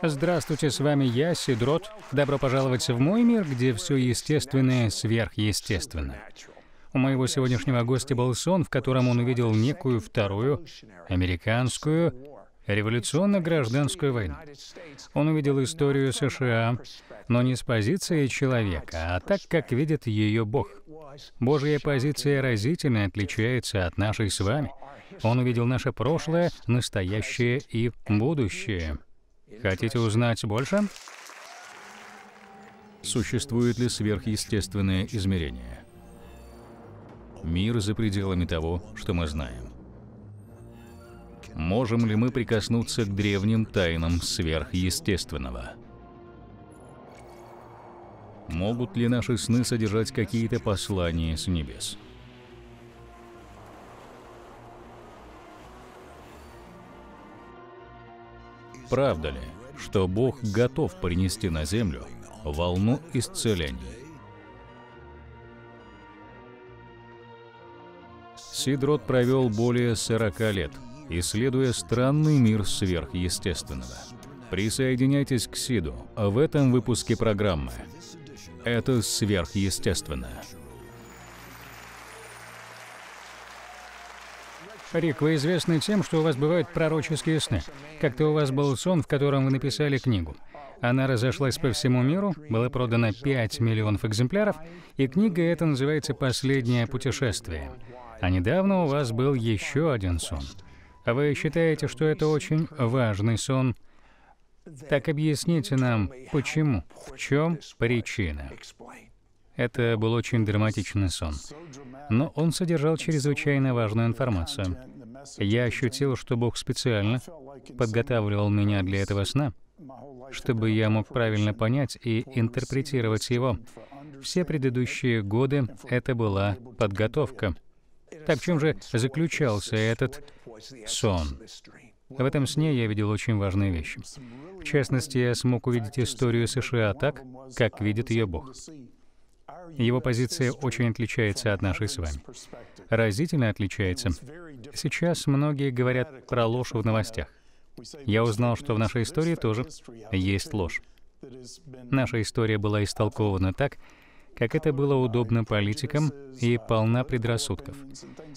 Здравствуйте, с вами я, Сидрот. Добро пожаловать в мой мир, где все естественное сверхъестественно. У моего сегодняшнего гостя был сон, в котором он увидел некую вторую, американскую, революционно-гражданскую войну. Он увидел историю США, но не с позиции человека, а так, как видит ее Бог. Божья позиция разительно отличается от нашей с вами. Он увидел наше прошлое, настоящее и будущее. Хотите узнать больше? Существует ли сверхъестественное измерение? Мир за пределами того, что мы знаем. Можем ли мы прикоснуться к древним тайнам сверхъестественного? Могут ли наши сны содержать какие-то послания с небес? правда ли, что Бог готов принести на землю волну исцелений? Сидрот провел более 40 лет, исследуя странный мир сверхъестественного. Присоединяйтесь к Сиду в этом выпуске программы. Это сверхъестественно. Рик, вы известны тем, что у вас бывают пророческие сны. Как-то у вас был сон, в котором вы написали книгу. Она разошлась по всему миру, было продано 5 миллионов экземпляров, и книга эта называется «Последнее путешествие». А недавно у вас был еще один сон. А Вы считаете, что это очень важный сон? Так объясните нам, почему, в чем причина. Это был очень драматичный сон. Но он содержал чрезвычайно важную информацию. Я ощутил, что Бог специально подготавливал меня для этого сна, чтобы я мог правильно понять и интерпретировать его. Все предыдущие годы это была подготовка. Так в чем же заключался этот сон? В этом сне я видел очень важные вещи. В частности, я смог увидеть историю США так, как видит ее Бог. Его позиция очень отличается от нашей с вами. Разительно отличается. Сейчас многие говорят про ложь в новостях. Я узнал, что в нашей истории тоже есть ложь. Наша история была истолкована так, как это было удобно политикам и полна предрассудков.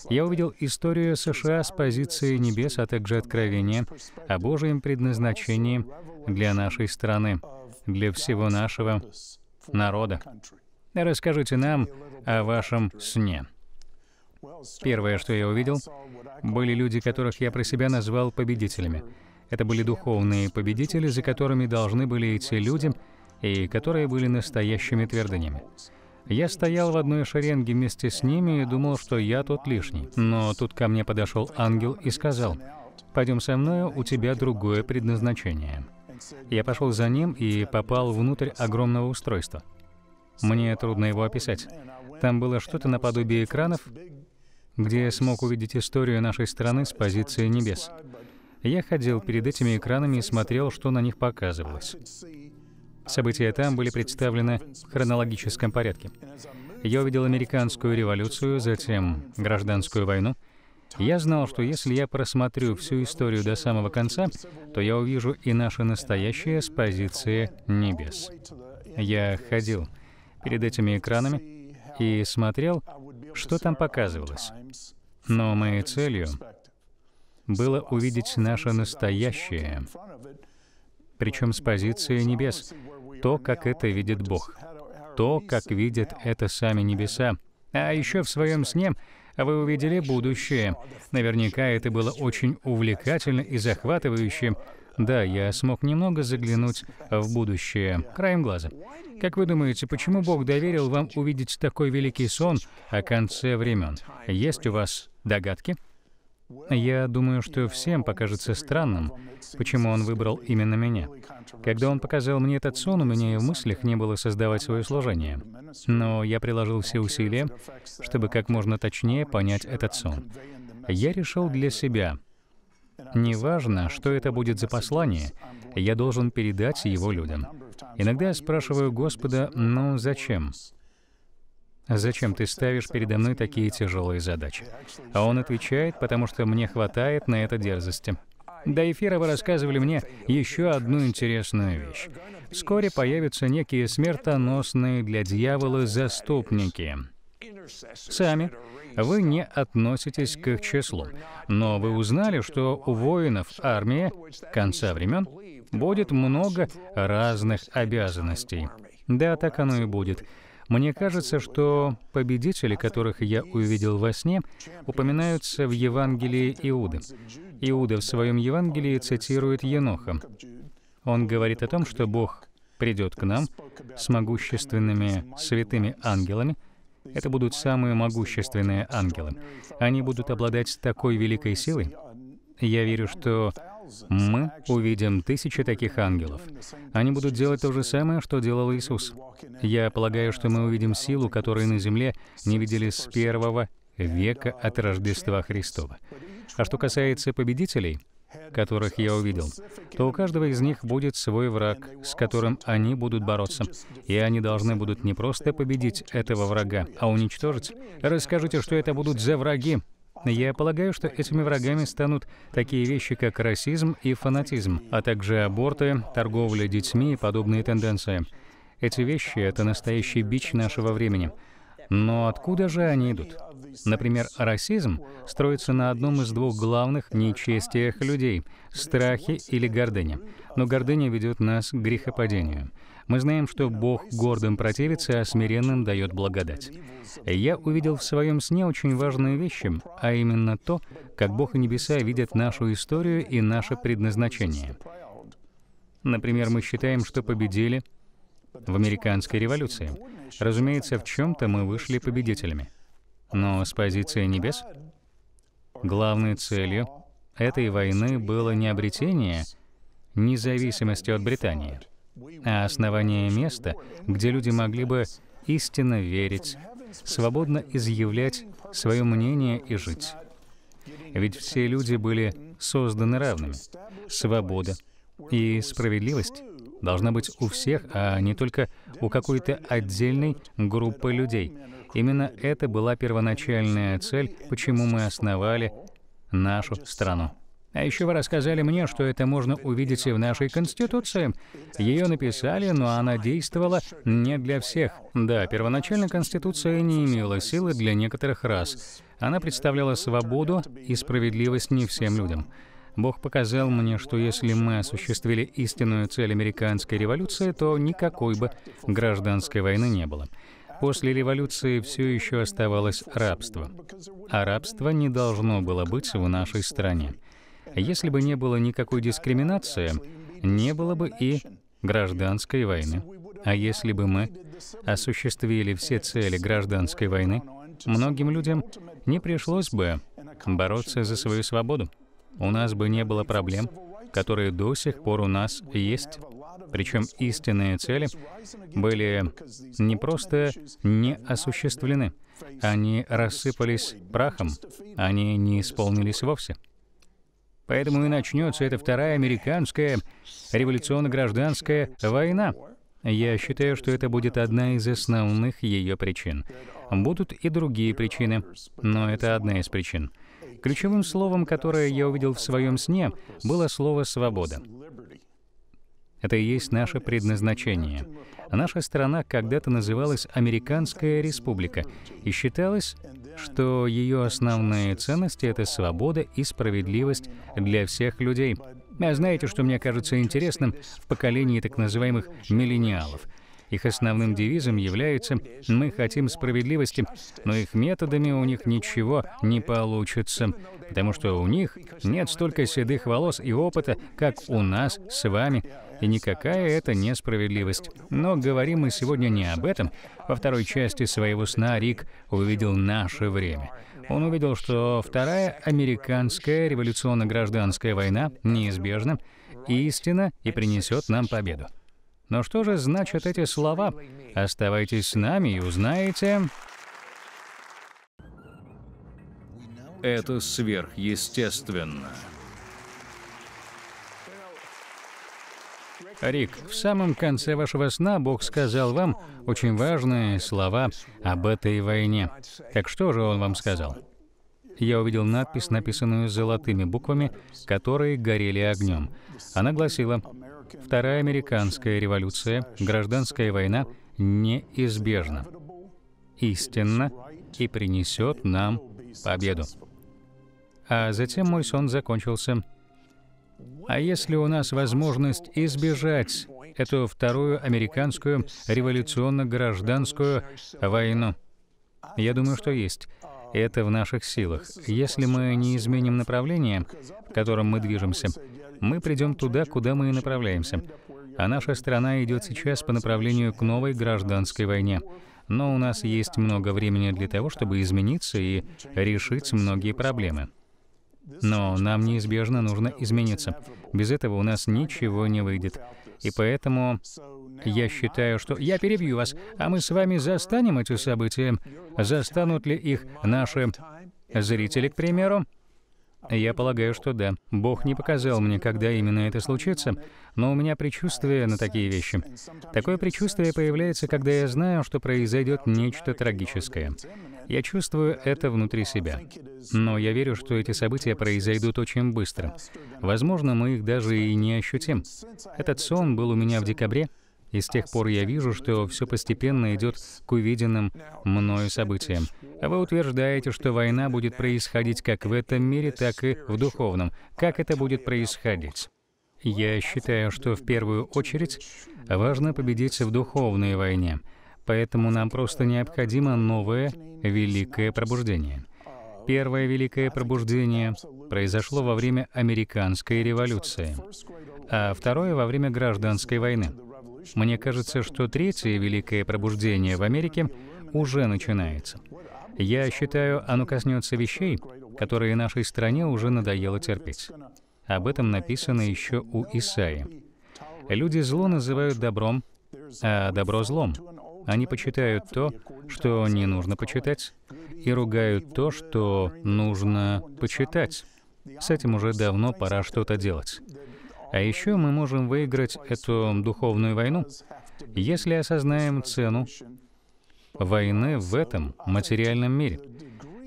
Я увидел историю США с позиции небес, а также откровения о Божьем предназначении для нашей страны, для всего нашего народа. Расскажите нам о вашем сне. Первое, что я увидел, были люди, которых я про себя назвал победителями. Это были духовные победители, за которыми должны были идти люди, и которые были настоящими твердынями. Я стоял в одной шеренге вместе с ними и думал, что я тут лишний. Но тут ко мне подошел ангел и сказал, «Пойдем со мною, у тебя другое предназначение». Я пошел за ним и попал внутрь огромного устройства. Мне трудно его описать. Там было что-то наподобие экранов, где я смог увидеть историю нашей страны с позиции небес. Я ходил перед этими экранами и смотрел, что на них показывалось. События там были представлены в хронологическом порядке. Я увидел американскую революцию, затем гражданскую войну. Я знал, что если я просмотрю всю историю до самого конца, то я увижу и наше настоящее с позиции небес. Я ходил перед этими экранами и смотрел, что там показывалось. Но моей целью было увидеть наше настоящее, причем с позиции небес, то, как это видит Бог, то, как видят это сами небеса. А еще в своем сне вы увидели будущее. Наверняка это было очень увлекательно и захватывающе, да, я смог немного заглянуть в будущее, краем глаза. Как вы думаете, почему Бог доверил вам увидеть такой великий сон о конце времен? Есть у вас догадки? Я думаю, что всем покажется странным, почему он выбрал именно меня. Когда он показал мне этот сон, у меня и в мыслях не было создавать свое служение. Но я приложил все усилия, чтобы как можно точнее понять этот сон. Я решил для себя, Неважно, что это будет за послание, я должен передать его людям. Иногда я спрашиваю Господа, ну зачем? Зачем ты ставишь передо мной такие тяжелые задачи? А он отвечает, потому что мне хватает на это дерзости. До эфира вы рассказывали мне еще одну интересную вещь. Вскоре появятся некие смертоносные для дьявола заступники — сами. Вы не относитесь к их числу. Но вы узнали, что у воинов армии конца времен будет много разных обязанностей. Да, так оно и будет. Мне кажется, что победители, которых я увидел во сне, упоминаются в Евангелии Иуды. Иуда в своем Евангелии цитирует Еноха. Он говорит о том, что Бог придет к нам с могущественными святыми ангелами, это будут самые могущественные ангелы. Они будут обладать такой великой силой. Я верю, что мы увидим тысячи таких ангелов. Они будут делать то же самое, что делал Иисус. Я полагаю, что мы увидим силу, которую на земле не видели с первого века от Рождества Христова. А что касается победителей — которых я увидел, то у каждого из них будет свой враг, с которым они будут бороться. И они должны будут не просто победить этого врага, а уничтожить. Расскажите, что это будут за враги. Я полагаю, что этими врагами станут такие вещи, как расизм и фанатизм, а также аборты, торговля детьми и подобные тенденции. Эти вещи — это настоящий бич нашего времени. Но откуда же они идут? Например, расизм строится на одном из двух главных нечестиях людей — страхе или гордыне. Но гордыня ведет нас к грехопадению. Мы знаем, что Бог гордым противится, а смиренным дает благодать. Я увидел в своем сне очень важные вещи, а именно то, как Бог и небеса видят нашу историю и наше предназначение. Например, мы считаем, что победили в американской революции. Разумеется, в чем-то мы вышли победителями. Но с позиции небес главной целью этой войны было не обретение независимости от Британии, а основание места, где люди могли бы истинно верить, свободно изъявлять свое мнение и жить. Ведь все люди были созданы равными. Свобода и справедливость должна быть у всех, а не только у какой-то отдельной группы людей. Именно это была первоначальная цель, почему мы основали нашу страну. А еще вы рассказали мне, что это можно увидеть и в нашей Конституции. Ее написали, но она действовала не для всех. Да, первоначально Конституция не имела силы для некоторых рас. Она представляла свободу и справедливость не всем людям. Бог показал мне, что если мы осуществили истинную цель американской революции, то никакой бы гражданской войны не было. После революции все еще оставалось рабство. А рабство не должно было быть в нашей стране. Если бы не было никакой дискриминации, не было бы и гражданской войны. А если бы мы осуществили все цели гражданской войны, многим людям не пришлось бы бороться за свою свободу. У нас бы не было проблем, которые до сих пор у нас есть. Причем истинные цели были не просто не осуществлены, они рассыпались прахом, они не исполнились вовсе. Поэтому и начнется эта вторая американская революционно-гражданская война. Я считаю, что это будет одна из основных ее причин. Будут и другие причины, но это одна из причин. Ключевым словом, которое я увидел в своем сне, было слово «свобода». Это и есть наше предназначение. Наша страна когда-то называлась Американская Республика и считалось, что ее основные ценности — это свобода и справедливость для всех людей. А знаете, что мне кажется интересным в поколении так называемых «миллениалов»? Их основным девизом является «мы хотим справедливости», но их методами у них ничего не получится, потому что у них нет столько седых волос и опыта, как у нас с вами и никакая это несправедливость. Но говорим мы сегодня не об этом. Во второй части своего сна Рик увидел наше время. Он увидел, что Вторая американская революционно-гражданская война неизбежна, истина и принесет нам победу. Но что же значат эти слова? Оставайтесь с нами и узнаете... Это сверхъестественно. Рик, в самом конце вашего сна Бог сказал вам очень важные слова об этой войне. Так что же Он вам сказал? Я увидел надпись, написанную золотыми буквами, которые горели огнем. Она гласила «Вторая американская революция, гражданская война неизбежна, истинна и принесет нам победу». А затем мой сон закончился а если у нас возможность избежать эту вторую американскую революционно-гражданскую войну? Я думаю, что есть. Это в наших силах. Если мы не изменим направление, в котором мы движемся, мы придем туда, куда мы и направляемся. А наша страна идет сейчас по направлению к новой гражданской войне. Но у нас есть много времени для того, чтобы измениться и решить многие проблемы. Но нам неизбежно нужно измениться. Без этого у нас ничего не выйдет. И поэтому я считаю, что... Я перебью вас, а мы с вами застанем эти события. Застанут ли их наши зрители, к примеру? Я полагаю, что да. Бог не показал мне, когда именно это случится, но у меня предчувствие на такие вещи. Такое предчувствие появляется, когда я знаю, что произойдет нечто трагическое. Я чувствую это внутри себя. Но я верю, что эти события произойдут очень быстро. Возможно, мы их даже и не ощутим. Этот сон был у меня в декабре, и с тех пор я вижу, что все постепенно идет к увиденным мною событиям. А вы утверждаете, что война будет происходить как в этом мире, так и в духовном. Как это будет происходить? Я считаю, что в первую очередь важно победить в духовной войне — Поэтому нам просто необходимо новое великое пробуждение. Первое великое пробуждение произошло во время американской революции, а второе во время гражданской войны. Мне кажется, что третье великое пробуждение в Америке уже начинается. Я считаю, оно коснется вещей, которые нашей стране уже надоело терпеть. Об этом написано еще у Исаи. Люди зло называют добром, а добро злом. Они почитают то, что не нужно почитать, и ругают то, что нужно почитать. С этим уже давно пора что-то делать. А еще мы можем выиграть эту духовную войну, если осознаем цену войны в этом материальном мире.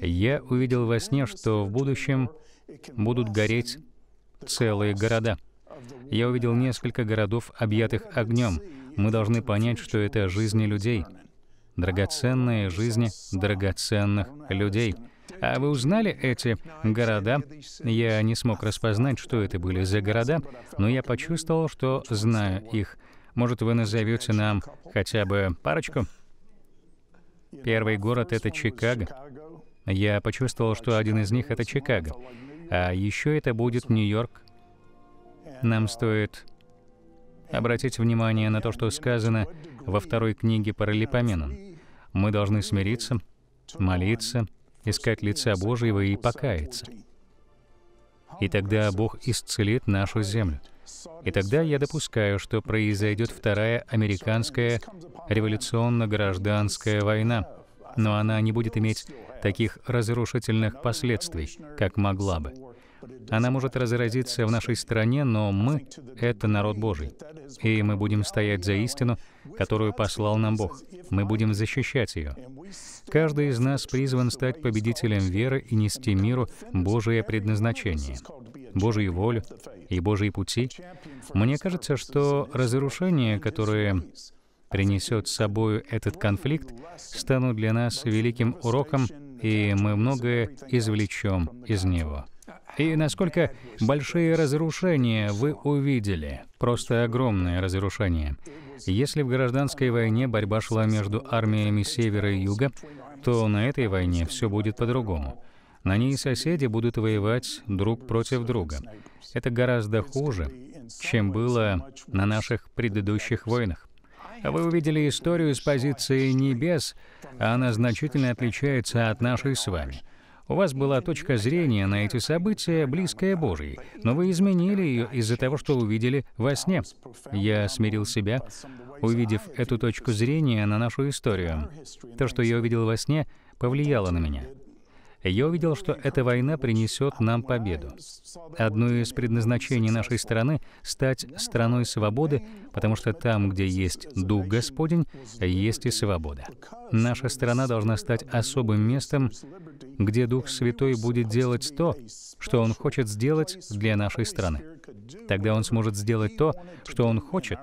Я увидел во сне, что в будущем будут гореть целые города. Я увидел несколько городов, объятых огнем, мы должны понять, что это жизни людей, драгоценные жизни драгоценных людей. А вы узнали эти города? Я не смог распознать, что это были за города, но я почувствовал, что знаю их. Может, вы назовете нам хотя бы парочку? Первый город — это Чикаго. Я почувствовал, что один из них — это Чикаго. А еще это будет Нью-Йорк. Нам стоит обратить внимание на то, что сказано во второй книге Паралипоменон. Мы должны смириться, молиться, искать лица Божьего и покаяться. И тогда Бог исцелит нашу землю. И тогда я допускаю, что произойдет вторая американская революционно-гражданская война, но она не будет иметь таких разрушительных последствий, как могла бы. Она может разразиться в нашей стране, но мы — это народ Божий. И мы будем стоять за истину, которую послал нам Бог. Мы будем защищать ее. Каждый из нас призван стать победителем веры и нести миру Божие предназначение, Божью волю и Божьи пути. Мне кажется, что разрушение, которое принесет с собой этот конфликт, станут для нас великим уроком, и мы многое извлечем из него. И насколько большие разрушения вы увидели? Просто огромные разрушения. Если в гражданской войне борьба шла между армиями севера и юга, то на этой войне все будет по-другому. На ней соседи будут воевать друг против друга. Это гораздо хуже, чем было на наших предыдущих войнах. Вы увидели историю с позиции небес, а она значительно отличается от нашей с вами. У вас была точка зрения на эти события, близкая Божьей, но вы изменили ее из-за того, что увидели во сне. Я смирил себя, увидев эту точку зрения на нашу историю. То, что я увидел во сне, повлияло на меня я увидел, что эта война принесет нам победу. Одно из предназначений нашей страны — стать страной свободы, потому что там, где есть Дух Господень, есть и свобода. Наша страна должна стать особым местом, где Дух Святой будет делать то, что Он хочет сделать для нашей страны. Тогда Он сможет сделать то, что Он хочет,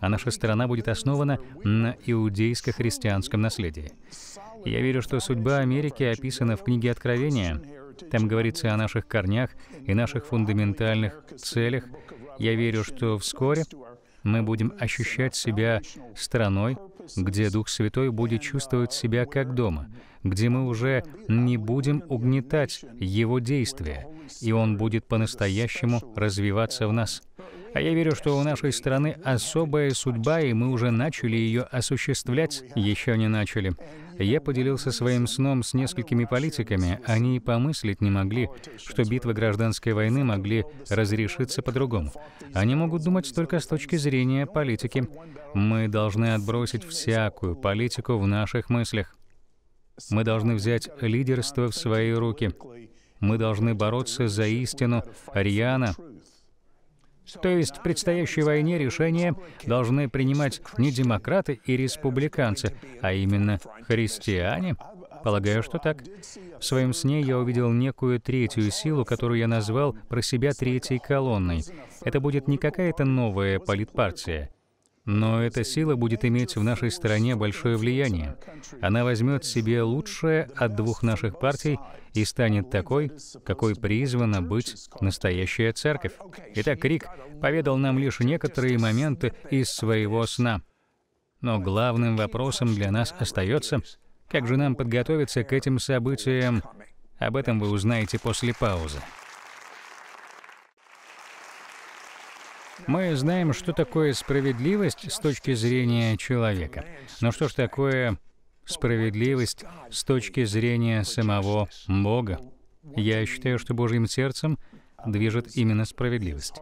а наша страна будет основана на иудейско-христианском наследии. Я верю, что судьба Америки описана в книге Откровения. Там говорится о наших корнях и наших фундаментальных целях. Я верю, что вскоре мы будем ощущать себя страной, где Дух Святой будет чувствовать себя как дома, где мы уже не будем угнетать Его действия, и Он будет по-настоящему развиваться в нас. А я верю, что у нашей страны особая судьба, и мы уже начали ее осуществлять, еще не начали. Я поделился своим сном с несколькими политиками. Они и помыслить не могли, что битвы гражданской войны могли разрешиться по-другому. Они могут думать только с точки зрения политики. Мы должны отбросить всякую политику в наших мыслях. Мы должны взять лидерство в свои руки. Мы должны бороться за истину Риана. То есть в предстоящей войне решения должны принимать не демократы и республиканцы, а именно христиане? Полагаю, что так. В своем сне я увидел некую третью силу, которую я назвал про себя третьей колонной. Это будет не какая-то новая политпартия. Но эта сила будет иметь в нашей стране большое влияние. Она возьмет себе лучшее от двух наших партий и станет такой, какой призвана быть настоящая церковь. Итак, Крик поведал нам лишь некоторые моменты из своего сна. Но главным вопросом для нас остается, как же нам подготовиться к этим событиям. Об этом вы узнаете после паузы. Мы знаем, что такое справедливость с точки зрения человека. Но что ж такое справедливость с точки зрения самого Бога? Я считаю, что Божьим сердцем движет именно справедливость.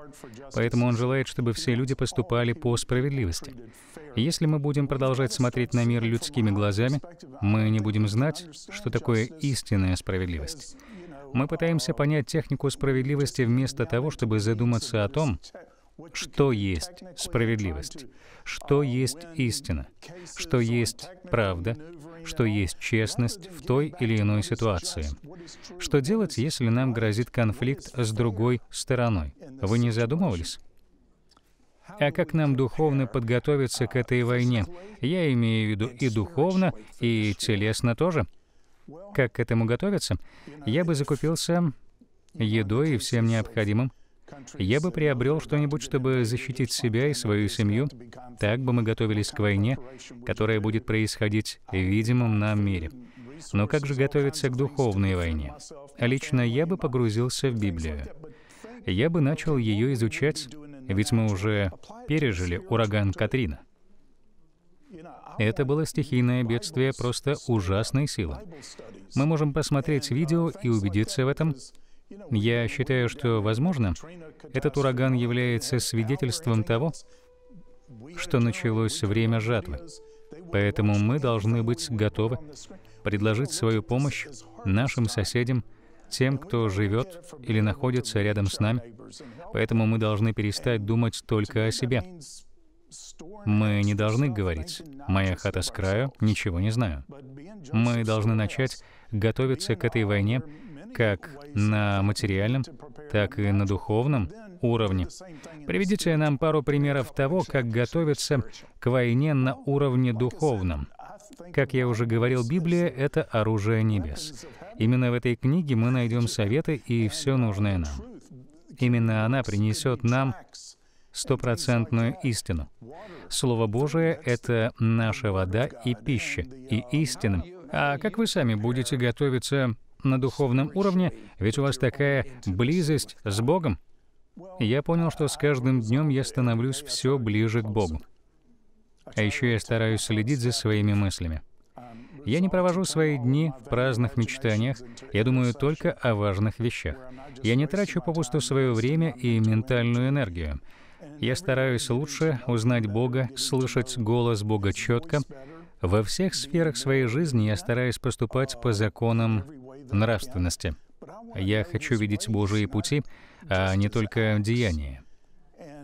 Поэтому Он желает, чтобы все люди поступали по справедливости. Если мы будем продолжать смотреть на мир людскими глазами, мы не будем знать, что такое истинная справедливость. Мы пытаемся понять технику справедливости вместо того, чтобы задуматься о том, что есть справедливость, что есть истина, что есть правда, что есть честность в той или иной ситуации. Что делать, если нам грозит конфликт с другой стороной? Вы не задумывались? А как нам духовно подготовиться к этой войне? Я имею в виду и духовно, и телесно тоже. Как к этому готовиться? Я бы закупился едой и всем необходимым, я бы приобрел что-нибудь, чтобы защитить себя и свою семью. Так бы мы готовились к войне, которая будет происходить в видимом нам мире. Но как же готовиться к духовной войне? Лично я бы погрузился в Библию. Я бы начал ее изучать, ведь мы уже пережили ураган Катрина. Это было стихийное бедствие просто ужасной силы. Мы можем посмотреть видео и убедиться в этом, я считаю, что, возможно, этот ураган является свидетельством того, что началось время жатвы. Поэтому мы должны быть готовы предложить свою помощь нашим соседям, тем, кто живет или находится рядом с нами. Поэтому мы должны перестать думать только о себе. Мы не должны говорить «моя хата с краю, ничего не знаю». Мы должны начать готовиться к этой войне как на материальном, так и на духовном уровне. Приведите нам пару примеров того, как готовиться к войне на уровне духовном. Как я уже говорил, Библия — это оружие небес. Именно в этой книге мы найдем советы и все нужное нам. Именно она принесет нам стопроцентную истину. Слово Божие — это наша вода и пища, и истина. А как вы сами будете готовиться на духовном уровне, ведь у вас такая близость с Богом. Я понял, что с каждым днем я становлюсь все ближе к Богу. А еще я стараюсь следить за своими мыслями. Я не провожу свои дни в праздных мечтаниях, я думаю только о важных вещах. Я не трачу попусту свое время и ментальную энергию. Я стараюсь лучше узнать Бога, слышать голос Бога четко. Во всех сферах своей жизни я стараюсь поступать по законам нравственности. Я хочу видеть Божьи пути, а не только деяния.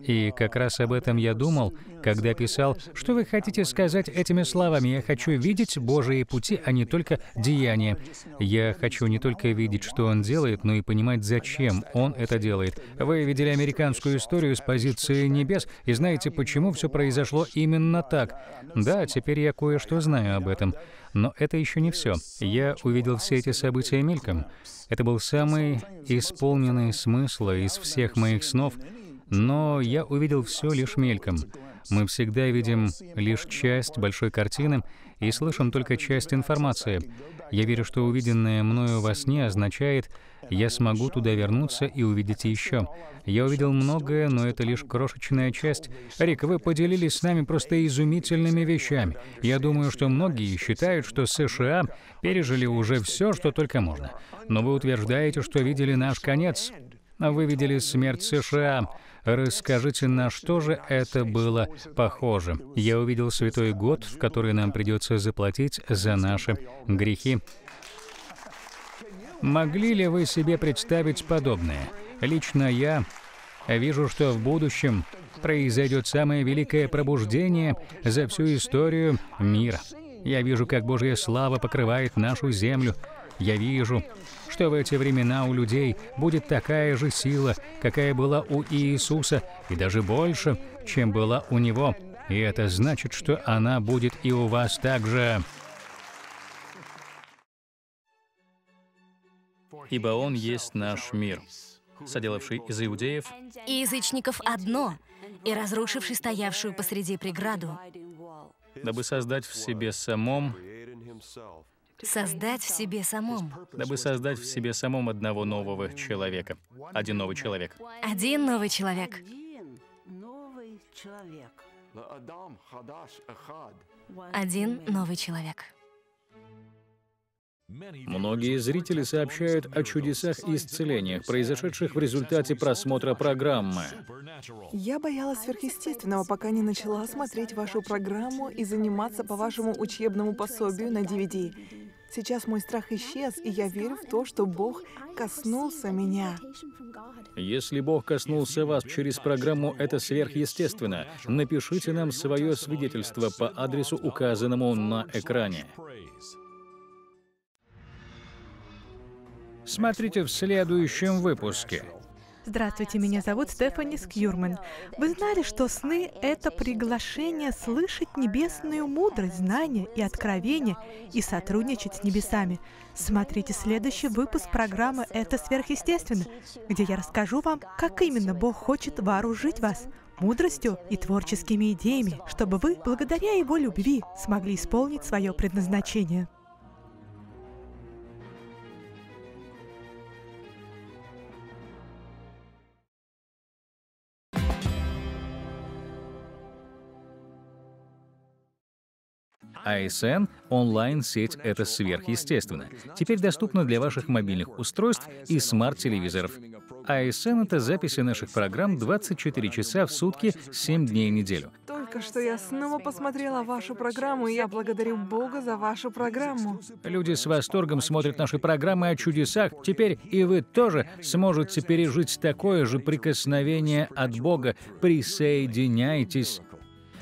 И как раз об этом я думал, когда писал, что вы хотите сказать этими словами. Я хочу видеть Божьи пути, а не только деяния. Я хочу не только видеть, что Он делает, но и понимать, зачем Он это делает. Вы видели американскую историю с позиции небес и знаете, почему все произошло именно так. Да, теперь я кое-что знаю об этом. Но это еще не все. Я увидел все эти события мельком. Это был самый исполненный смысла из всех моих снов, но я увидел все лишь мельком. Мы всегда видим лишь часть большой картины и слышим только часть информации. Я верю, что увиденное мною во сне означает, я смогу туда вернуться и увидеть еще. Я увидел многое, но это лишь крошечная часть. Рик, вы поделились с нами просто изумительными вещами. Я думаю, что многие считают, что США пережили уже все, что только можно. Но вы утверждаете, что видели наш конец. Вы видели смерть США. Расскажите, на что же это было похоже? Я увидел святой год, в который нам придется заплатить за наши грехи. Могли ли вы себе представить подобное? Лично я вижу, что в будущем произойдет самое великое пробуждение за всю историю мира. Я вижу, как Божья слава покрывает нашу землю. Я вижу, что в эти времена у людей будет такая же сила, какая была у Иисуса, и даже больше, чем была у Него. И это значит, что она будет и у вас также. ибо Он есть наш мир, соделавший из иудеев и язычников одно, и разрушивший стоявшую посреди преграду, дабы создать в себе самом Создать в себе самом. Дабы создать в себе самом одного нового человека. Один новый человек. Один новый человек. Один новый человек. Многие зрители сообщают о чудесах и исцелениях, произошедших в результате просмотра программы. Я боялась сверхъестественного, пока не начала смотреть вашу программу и заниматься по вашему учебному пособию на DVD. Сейчас мой страх исчез, и я верю в то, что Бог коснулся меня. Если Бог коснулся вас через программу «Это сверхъестественно», напишите нам свое свидетельство по адресу, указанному на экране. Смотрите в следующем выпуске. Здравствуйте, меня зовут Стефани Скьюрман. Вы знали, что сны — это приглашение слышать небесную мудрость, знания и откровения и сотрудничать с небесами. Смотрите следующий выпуск программы «Это сверхъестественно», где я расскажу вам, как именно Бог хочет вооружить вас мудростью и творческими идеями, чтобы вы, благодаря Его любви, смогли исполнить свое предназначение. ASN а онлайн-сеть — это сверхъестественно. Теперь доступно для ваших мобильных устройств и смарт-телевизоров. ASN а — это записи наших программ 24 часа в сутки, 7 дней в неделю. Только что я снова посмотрела вашу программу, и я благодарю Бога за вашу программу. Люди с восторгом смотрят наши программы о чудесах. Теперь и вы тоже сможете пережить такое же прикосновение от Бога. Присоединяйтесь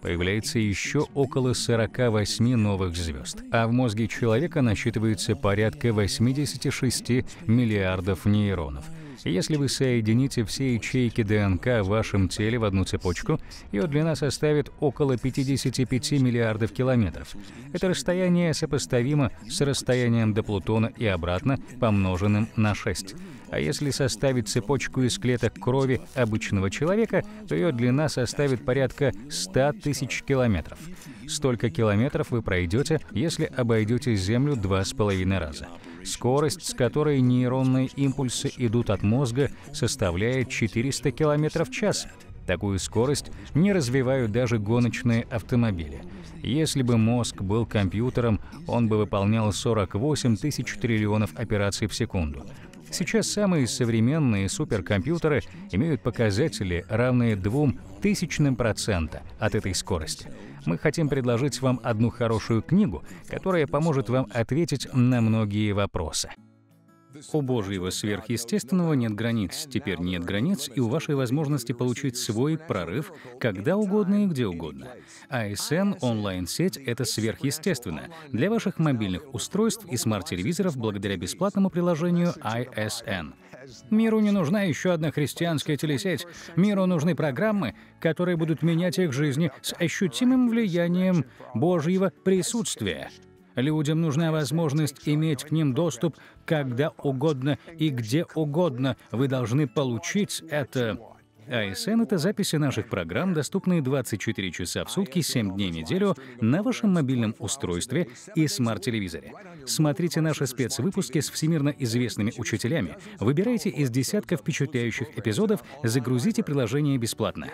появляется еще около 48 новых звезд, а в мозге человека насчитывается порядка 86 миллиардов нейронов. Если вы соедините все ячейки ДНК в вашем теле в одну цепочку, ее длина составит около 55 миллиардов километров. Это расстояние сопоставимо с расстоянием до Плутона и обратно, помноженным на 6. А если составить цепочку из клеток крови обычного человека, то ее длина составит порядка 100 тысяч километров. Столько километров вы пройдете, если обойдете Землю два с половиной раза. Скорость, с которой нейронные импульсы идут от мозга, составляет 400 км в час. Такую скорость не развивают даже гоночные автомобили. Если бы мозг был компьютером, он бы выполнял 48 тысяч триллионов операций в секунду. Сейчас самые современные суперкомпьютеры имеют показатели, равные двум тысячным процента от этой скорости. Мы хотим предложить вам одну хорошую книгу, которая поможет вам ответить на многие вопросы. У Божьего сверхъестественного нет границ, теперь нет границ и у вашей возможности получить свой прорыв когда угодно и где угодно. ISN а онлайн-сеть — это сверхъестественно для ваших мобильных устройств и смарт-телевизоров благодаря бесплатному приложению ISN. А Миру не нужна еще одна христианская телесеть. Миру нужны программы, которые будут менять их жизни с ощутимым влиянием Божьего присутствия. Людям нужна возможность иметь к ним доступ когда угодно и где угодно. Вы должны получить это ASN — это записи наших программ, доступные 24 часа в сутки, 7 дней в неделю на вашем мобильном устройстве и смарт-телевизоре. Смотрите наши спецвыпуски с всемирно известными учителями, выбирайте из десятков впечатляющих эпизодов, загрузите приложение бесплатно.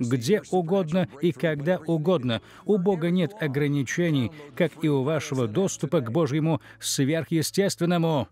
Где угодно и когда угодно. У Бога нет ограничений, как и у вашего доступа к Божьему сверхъестественному.